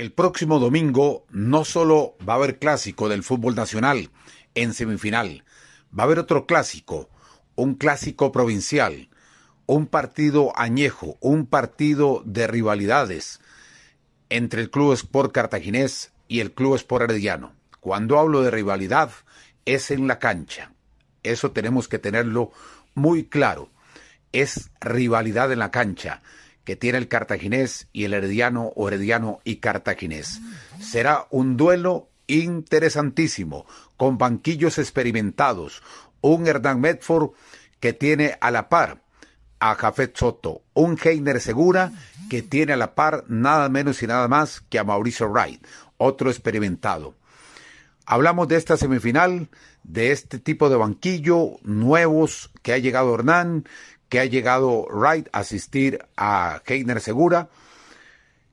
El próximo domingo no solo va a haber clásico del fútbol nacional en semifinal, va a haber otro clásico, un clásico provincial, un partido añejo, un partido de rivalidades entre el Club Sport Cartaginés y el Club Sport Herediano. Cuando hablo de rivalidad, es en la cancha. Eso tenemos que tenerlo muy claro. Es rivalidad en la cancha que tiene el cartaginés y el herediano o herediano y cartaginés. Será un duelo interesantísimo, con banquillos experimentados, un Hernán Medford que tiene a la par a Jafet Soto, un Heiner Segura que tiene a la par nada menos y nada más que a Mauricio Wright, otro experimentado. Hablamos de esta semifinal, de este tipo de banquillo, nuevos que ha llegado Hernán, que ha llegado Wright a asistir a Heiner Segura.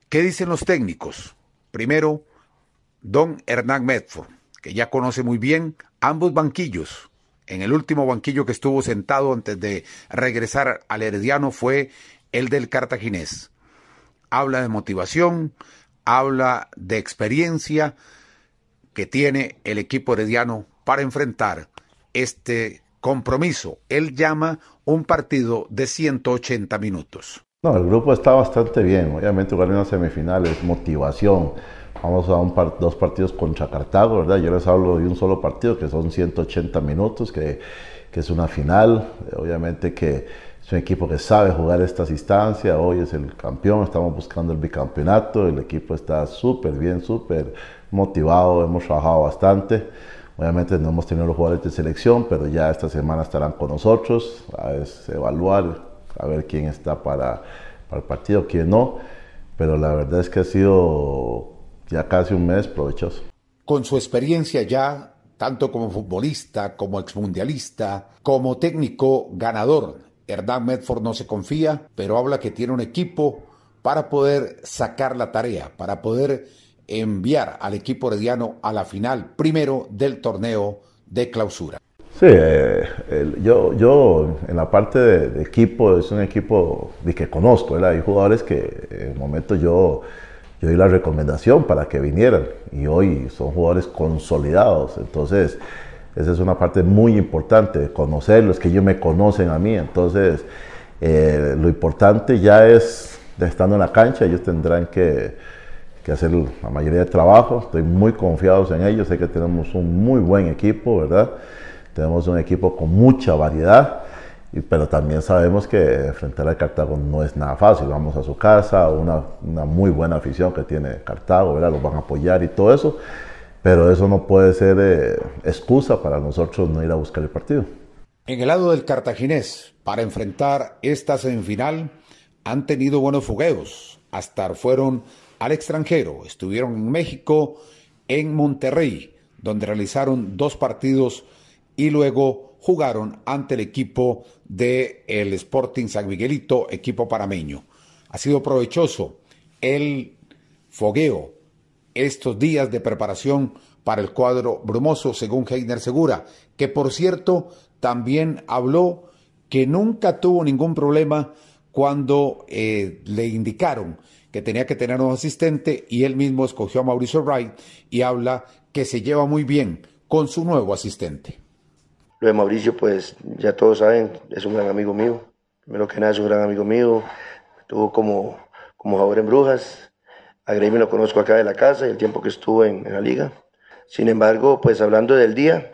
¿Qué dicen los técnicos? Primero, Don Hernán Medford, que ya conoce muy bien ambos banquillos. En el último banquillo que estuvo sentado antes de regresar al Herediano fue el del cartaginés. Habla de motivación, habla de experiencia que tiene el equipo herediano para enfrentar este compromiso. Él llama un partido de 180 minutos. No, el grupo está bastante bien. Obviamente jugar en semifinal semifinales, motivación. Vamos a un dos partidos contra Cartago, ¿verdad? Yo les hablo de un solo partido, que son 180 minutos, que, que es una final. Obviamente que es un equipo que sabe jugar estas instancias. Hoy es el campeón, estamos buscando el bicampeonato. El equipo está súper bien, súper motivado. Hemos trabajado bastante Obviamente no hemos tenido los jugadores de selección, pero ya esta semana estarán con nosotros, a evaluar, a ver quién está para, para el partido, quién no. Pero la verdad es que ha sido ya casi un mes provechoso. Con su experiencia ya, tanto como futbolista, como exmundialista, como técnico ganador, Hernán Medford no se confía, pero habla que tiene un equipo para poder sacar la tarea, para poder enviar al equipo herediano a la final primero del torneo de clausura. Sí, eh, yo, yo en la parte de, equipo es un equipo que conozco, hay jugadores que en el momento yo, yo di la recomendación para que vinieran y hoy son jugadores consolidados, entonces esa es una parte muy importante, conocerlos, que ellos me conocen a mí, entonces eh, lo importante ya es, estando en la cancha, ellos tendrán que que hacer la mayoría de trabajo. Estoy muy confiado en ellos. Sé que tenemos un muy buen equipo, ¿verdad? Tenemos un equipo con mucha variedad, pero también sabemos que enfrentar a Cartago no es nada fácil. Vamos a su casa, una, muy buena afición que tiene Cartago, ¿verdad? Los van a apoyar y todo eso. Pero eso no puede ser eh, excusa para nosotros no ir a buscar el partido. En el lado del cartaginés, para enfrentar esta semifinal, han tenido buenos fogueos. Hasta fueron al extranjero. Estuvieron en México, en Monterrey, donde realizaron dos partidos y luego jugaron ante el equipo del el Sporting San Miguelito, equipo parameño. Ha sido provechoso el fogueo estos días de preparación para el cuadro brumoso, según Heiner Segura, que por cierto también habló que nunca tuvo ningún problema cuando eh, le indicaron que tenía que tener un asistente y él mismo escogió a Mauricio Wright y habla que se lleva muy bien con su nuevo asistente. Lo de Mauricio, pues ya todos saben, es un gran amigo mío. Primero que nada, es un gran amigo mío. estuvo como, como jugador en Brujas. A gremi lo conozco acá de la casa y el tiempo que estuvo en, la liga. Sin embargo, pues hablando del día,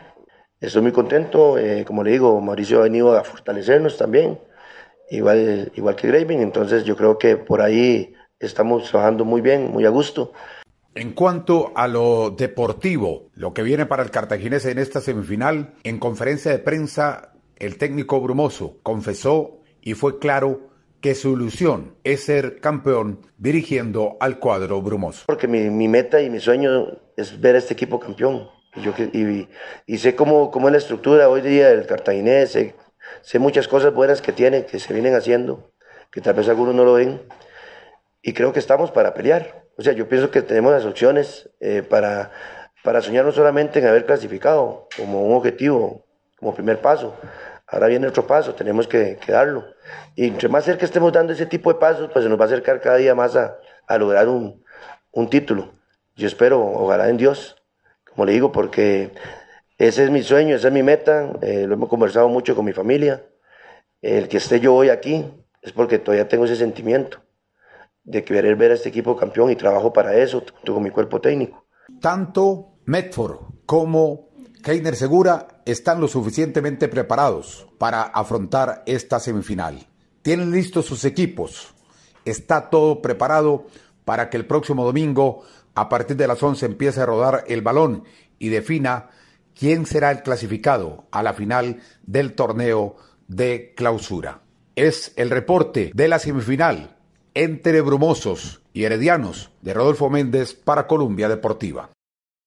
estoy muy contento. Eh, como le digo, Mauricio ha venido a fortalecernos también igual, igual que Graving. Entonces yo creo que por ahí estamos trabajando muy bien, muy a gusto. En cuanto a lo deportivo, lo que viene para el cartaginés en esta semifinal, en conferencia de prensa, el técnico Brumoso confesó y fue claro que su ilusión es ser campeón dirigiendo al cuadro Brumoso. Porque mi, meta y mi sueño es ver a este equipo campeón. yo, y, sé cómo, cómo, es la estructura hoy día del cartaginés, Sé muchas cosas buenas que tiene, que se vienen haciendo, que tal vez algunos no lo ven. Y creo que estamos para pelear. O sea, yo pienso que tenemos las opciones eh, para, para soñar solamente en haber clasificado como un objetivo, como primer paso. Ahora viene otro paso, tenemos que, darlo. Y entre más cerca estemos dando ese tipo de pasos, pues se nos va a acercar cada día más a, lograr un, un título. Yo espero, ojalá en Dios, como le digo, porque ese es mi sueño, esa es mi meta, eh, lo hemos conversado mucho con mi familia. El que esté yo hoy aquí es porque todavía tengo ese sentimiento de querer ver a este equipo campeón y trabajo para eso junto con mi cuerpo técnico. Tanto Medford como Keiner Segura están lo suficientemente preparados para afrontar esta semifinal. Tienen listos sus equipos. Está todo preparado para que el próximo domingo, a partir de las 11, empiece a rodar el balón y defina quién será el clasificado a la final del torneo de clausura. Es el reporte de la semifinal entre Brumosos y Heredianos de Rodolfo Méndez para Colombia Deportiva.